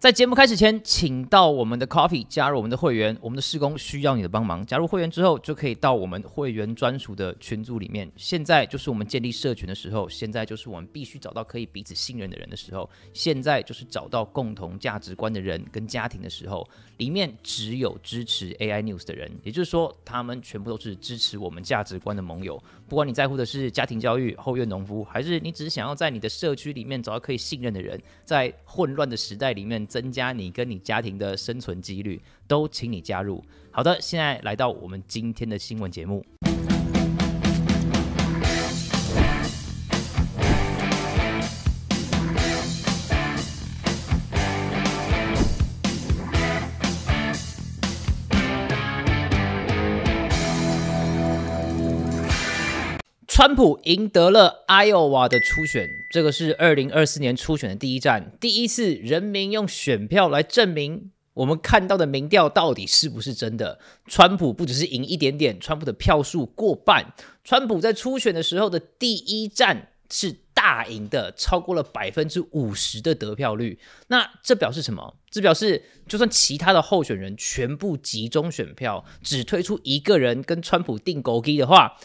在节目开始前，请到我们的 Coffee 加入我们的会员。我们的施工需要你的帮忙。加入会员之后，就可以到我们会员专属的群组里面。现在就是我们建立社群的时候，现在就是我们必须找到可以彼此信任的人的时候，现在就是找到共同价值观的人跟家庭的时候。里面只有支持 AI News 的人，也就是说，他们全部都是支持我们价值观的盟友。不管你在乎的是家庭教育、后院农夫，还是你只是想要在你的社区里面找到可以信任的人，在混乱的时代里面。增加你跟你家庭的生存几率，都请你加入。好的，现在来到我们今天的新闻节目。川普赢得了 Iowa 的初选，这个是二零二四年初选的第一站，第一次人民用选票来证明我们看到的民调到底是不是真的。川普不只是赢一点点，川普的票数过半。川普在初选的时候的第一站是大赢的，超过了百分之五十的得票率。那这表示什么？这表示就算其他的候选人全部集中选票，只推出一个人跟川普定勾机的话。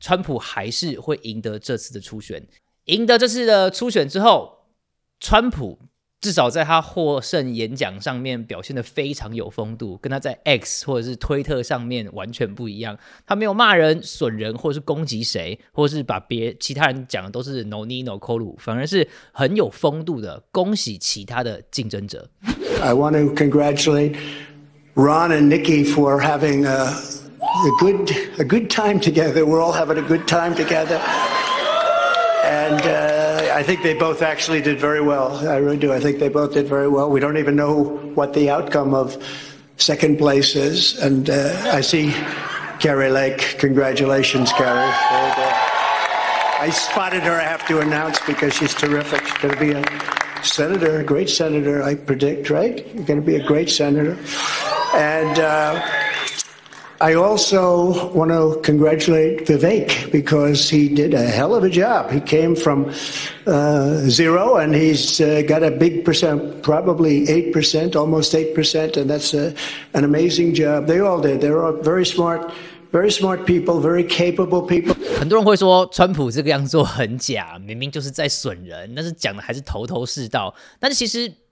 川普还是会赢得这次的初选。赢得这次的初选之后，川普至少在他获胜演讲上面表现的非常有风度，跟他在 X 或者是推特上面完全不一样。他没有骂人、损人，或者是攻击谁，或者是把别其他人讲的都是 no n i no c o l l u 反而是很有风度的，恭喜其他的竞争者。I want to congratulate Ron and Nikki for having a a good, a good time together. We're all having a good time together. And uh, I think they both actually did very well. I really do. I think they both did very well. We don't even know what the outcome of second place is. And uh, I see Carrie Lake. Congratulations, Carrie. I spotted her, I have to announce, because she's terrific. She's going to be a senator, a great senator, I predict, right? You're going to be a great senator. And. Uh, I also want to congratulate Vivek because he did a hell of a job. He came from uh, zero and he's uh, got a big percent, probably 8%, almost 8%, and that's a, uh, an amazing job. They all did. They're all very smart. Very smart people, very capable people.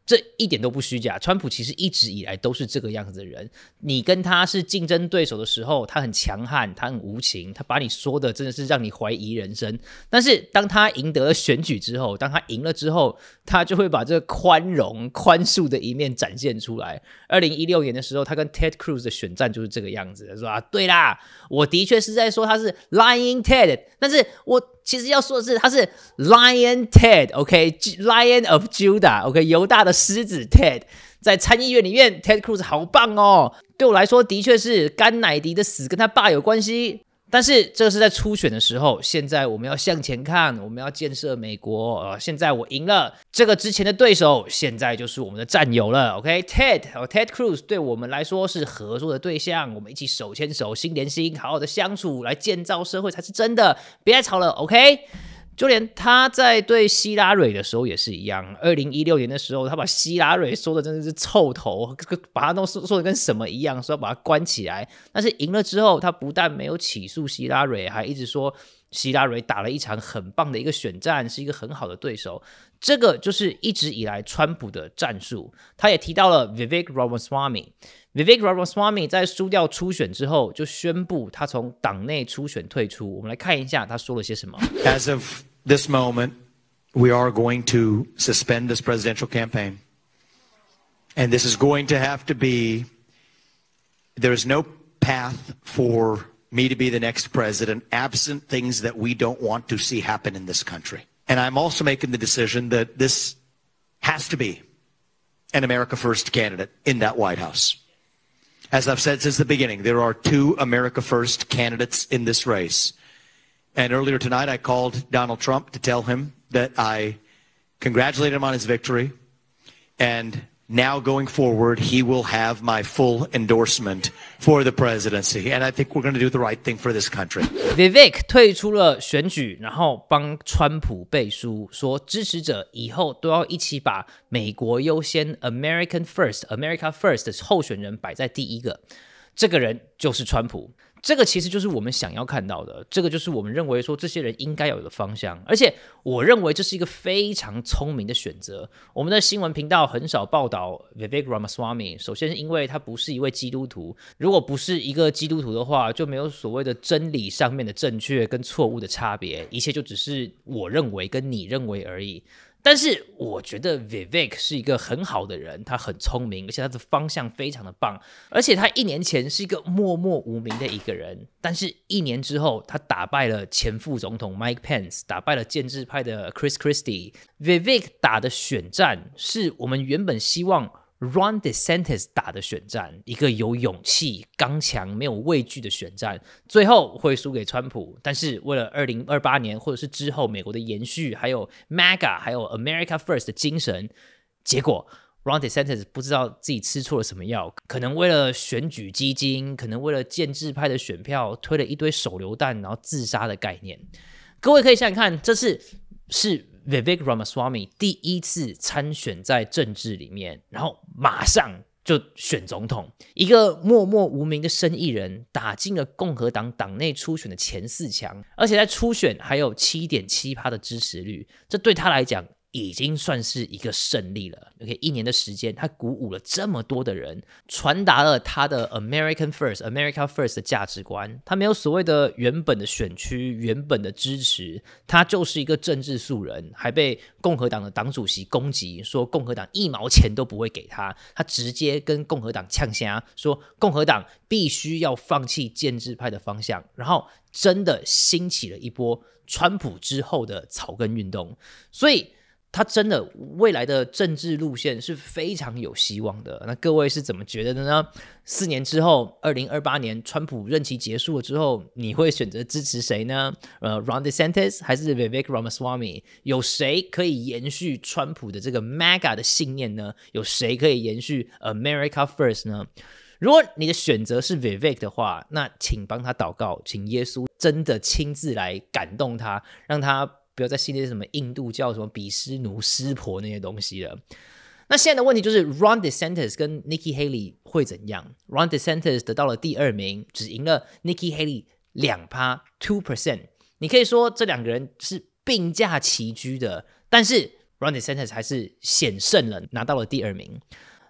这一点都不虚假。川普其实一直以来都是这个样子的人。你跟他是竞争对手的时候，他很强悍，他很无情，他把你说的真的是让你怀疑人生。但是当他赢得了选举之后，当他赢了之后，他就会把这个宽容、宽恕的一面展现出来。二零一六年的时候，他跟 Ted Cruz 的选战就是这个样子，是吧？对啦，我的确是在说他是 Lying Ted，但是我。其实要说的是，他是 Lion Ted，OK，Lion of Judah，OK，犹大的狮子 Ted，在参议院里面 Ted Cruz 好棒哦！对我来说，的确是甘乃迪的死跟他爸有关系。但是这个是在初选的时候，现在我们要向前看，我们要建设美国呃，现在我赢了，这个之前的对手现在就是我们的战友了。OK，Ted 和 Ted Cruz 对我们来说是合作的对象，我们一起手牵手、心连心，好好的相处，来建造社会才是真的。别再吵了，OK。就连他在对希拉蕊的时候也是一样。二零一六年的时候，他把希拉蕊说的真的是臭头，把他都说说的跟什么一样，说要把他关起来。但是赢了之后，他不但没有起诉希拉蕊，还一直说希拉蕊打了一场很棒的一个选战，是一个很好的对手。这个就是一直以来川普的战术。他也提到了 Vivek Ramaswamy。Vivek Ramaswamy 在输掉初选之后，就宣布他从党内初选退出。我们来看一下他说了些什么。As of this moment, we are going to suspend this presidential campaign. And this is going to have to be, there's no path for me to be the next president absent things that we don't want to see happen in this country. And I'm also making the decision that this has to be an America First candidate in that White House. As I've said since the beginning, there are two America First candidates in this race. And earlier tonight, I called Donald Trump to tell him that I congratulated him on his victory. And now going forward, he will have my full endorsement for the presidency, and I think we're going to do the right thing for this country. Vivek 退出了选举，然后帮川普背书，说支持者以后都要一起把美国优先 （American First）、America First 的候选人摆在第一个。这个人就是川普。这个其实就是我们想要看到的，这个就是我们认为说这些人应该要有的方向。而且我认为这是一个非常聪明的选择。我们的新闻频道很少报道 Vivek Ramaswamy，首先是因为他不是一位基督徒。如果不是一个基督徒的话，就没有所谓的真理上面的正确跟错误的差别，一切就只是我认为跟你认为而已。但是我觉得 Vivek 是一个很好的人，他很聪明，而且他的方向非常的棒。而且他一年前是一个默默无名的一个人，但是，一年之后，他打败了前副总统 Mike Pence，打败了建制派的 Chris Christie。Vivek 打的选战，是我们原本希望。Ron DeSantis 打的选战，一个有勇气、刚强、没有畏惧的选战，最后会输给川普。但是为了二零二八年或者是之后美国的延续，还有 MAGA、还有 America First 的精神，结果 Ron DeSantis 不知道自己吃错了什么药，可能为了选举基金，可能为了建制派的选票，推了一堆手榴弹，然后自杀的概念。各位可以想想看，这是是 Vivek Ramaswamy 第一次参选在政治里面，然后。马上就选总统，一个默默无名的生意人打进了共和党党内初选的前四强，而且在初选还有七点七趴的支持率，这对他来讲。已经算是一个胜利了。OK，一年的时间，他鼓舞了这么多的人，传达了他的 “American First”、“America First” 的价值观。他没有所谓的原本的选区、原本的支持，他就是一个政治素人，还被共和党的党主席攻击，说共和党一毛钱都不会给他。他直接跟共和党呛虾，说共和党必须要放弃建制派的方向，然后真的兴起了一波川普之后的草根运动。所以。他真的未来的政治路线是非常有希望的。那各位是怎么觉得的呢？四年之后，二零二八年川普任期结束了之后，你会选择支持谁呢？呃 r o n d e e Santes 还是 Vivek Ramaswamy？有谁可以延续川普的这个 Mega 的信念呢？有谁可以延续 America First 呢？如果你的选择是 Vivek 的话，那请帮他祷告，请耶稣真的亲自来感动他，让他。不要再信那些什么印度教、什么比湿奴湿婆那些东西了。那现在的问题就是，Ron DeSantis 跟 Nikki Haley 会怎样？Ron DeSantis 得到了第二名，只赢了 Nikki Haley 两趴 （two percent）。你可以说这两个人是并驾齐驱的，但是 Ron DeSantis 还是险胜了，拿到了第二名。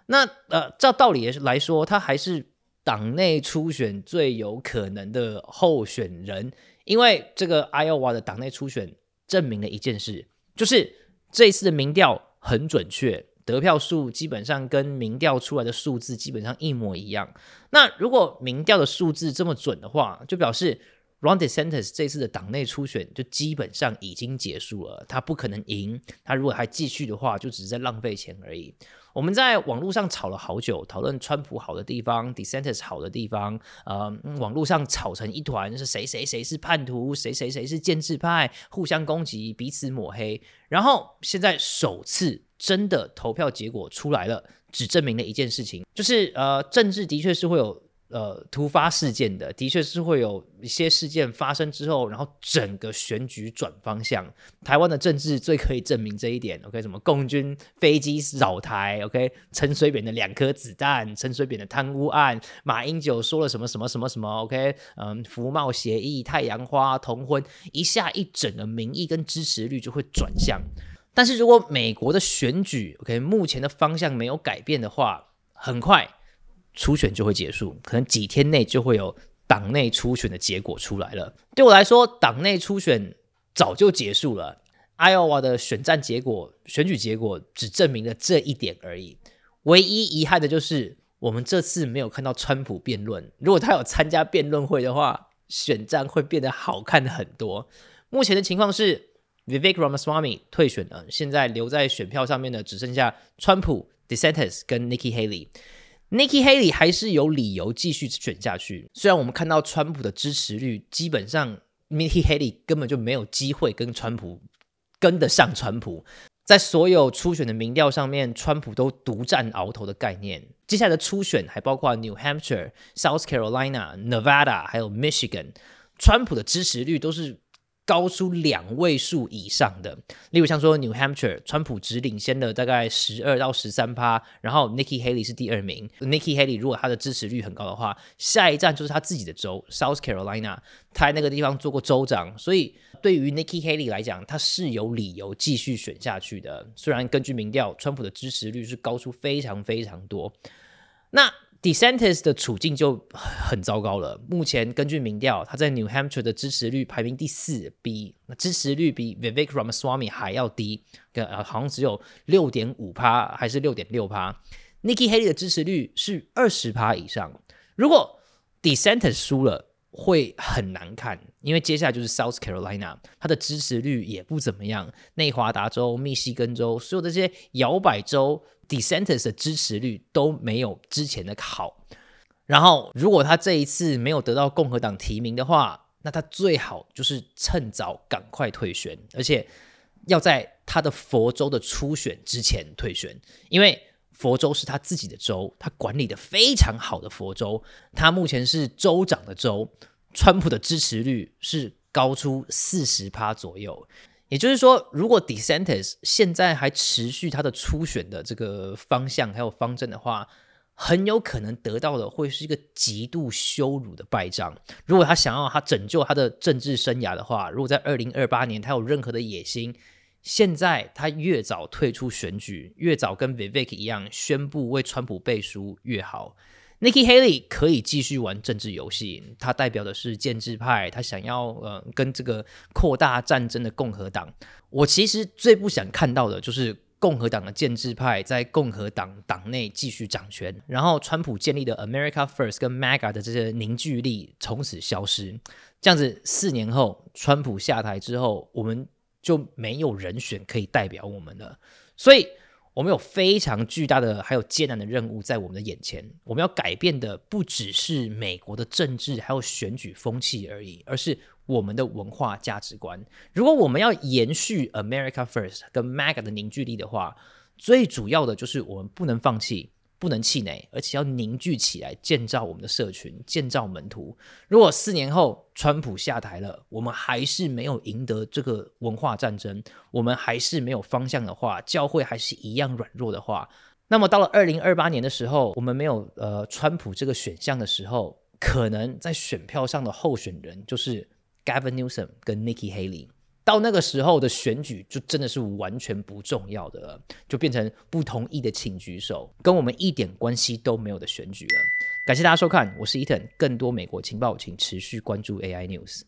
那呃，照道理来说，他还是党内初选最有可能的候选人，因为这个 Iowa 的党内初选。证明了一件事，就是这一次的民调很准确，得票数基本上跟民调出来的数字基本上一模一样。那如果民调的数字这么准的话，就表示。Ron DeSantis 这次的党内初选就基本上已经结束了，他不可能赢。他如果还继续的话，就只是在浪费钱而已。我们在网络上吵了好久，讨论川普好的地方，DeSantis 好的地方，呃，网络上吵成一团，是谁谁谁是叛徒，谁谁谁是建制派，互相攻击，彼此抹黑。然后现在首次真的投票结果出来了，只证明了一件事情，就是呃，政治的确是会有。呃，突发事件的，的确是会有一些事件发生之后，然后整个选举转方向。台湾的政治最可以证明这一点。OK，什么共军飞机扰台？OK，陈水扁的两颗子弹，陈水扁的贪污案，马英九说了什么什么什么什么？OK，嗯，福茂协议、太阳花同婚，一下一整个民意跟支持率就会转向。但是如果美国的选举 OK，目前的方向没有改变的话，很快。初选就会结束，可能几天内就会有党内初选的结果出来了。对我来说，党内初选早就结束了。Iowa 的选战结果、选举结果只证明了这一点而已。唯一遗憾的就是我们这次没有看到川普辩论。如果他有参加辩论会的话，选战会变得好看很多。目前的情况是，Vivek Ramaswamy 退选了，现在留在选票上面的只剩下川普、DeSantis 跟 Nikki Haley。Nikki Haley 还是有理由继续选下去。虽然我们看到川普的支持率基本上，Nikki Haley 根本就没有机会跟川普跟得上川普。在所有初选的民调上面，川普都独占鳌头的概念。接下来的初选还包括 New Hampshire、South Carolina、Nevada，还有 Michigan，川普的支持率都是。高出两位数以上的，例如像说 New Hampshire，川普只领先了大概十二到十三趴，然后 Nikki Haley 是第二名。Nikki Haley 如果他的支持率很高的话，下一站就是他自己的州 South Carolina，他在那个地方做过州长，所以对于 Nikki Haley 来讲，他是有理由继续选下去的。虽然根据民调，川普的支持率是高出非常非常多，那。D'Santis 的处境就很糟糕了。目前根据民调，他在 New Hampshire 的支持率排名第四，比支持率比 Vivek Ramaswamy 还要低，好像只有六点五趴还是六点六趴。Nikki Haley 的支持率是二十趴以上。如果 D'Santis 输了，会很难看，因为接下来就是 South Carolina，它的支持率也不怎么样。内华达州、密西根州，所有这些摇摆州，Deters 的支持率都没有之前的好。然后，如果他这一次没有得到共和党提名的话，那他最好就是趁早赶快退选，而且要在他的佛州的初选之前退选，因为。佛州是他自己的州，他管理的非常好的佛州，他目前是州长的州。川普的支持率是高出四十趴左右，也就是说，如果 Dentis 现在还持续他的初选的这个方向还有方针的话，很有可能得到的会是一个极度羞辱的败仗。如果他想要他拯救他的政治生涯的话，如果在二零二八年他有任何的野心。现在他越早退出选举，越早跟 v i v e k 一样宣布为川普背书越好。Nikki Haley 可以继续玩政治游戏，他代表的是建制派，他想要呃跟这个扩大战争的共和党。我其实最不想看到的就是共和党的建制派在共和党党内继续掌权，然后川普建立的 America First 跟 MAGA 的这些凝聚力从此消失。这样子四年后，川普下台之后，我们。就没有人选可以代表我们了，所以我们有非常巨大的还有艰难的任务在我们的眼前。我们要改变的不只是美国的政治还有选举风气而已，而是我们的文化价值观。如果我们要延续 America First 跟 MAGA 的凝聚力的话，最主要的就是我们不能放弃。不能气馁，而且要凝聚起来，建造我们的社群，建造门徒。如果四年后川普下台了，我们还是没有赢得这个文化战争，我们还是没有方向的话，教会还是一样软弱的话，那么到了二零二八年的时候，我们没有呃川普这个选项的时候，可能在选票上的候选人就是 Gavin Newsom 跟 Nikki Haley。到那个时候的选举就真的是完全不重要的了，就变成不同意的请举手，跟我们一点关系都没有的选举了。感谢大家收看，我是伊藤，更多美国情报请持续关注 AI News。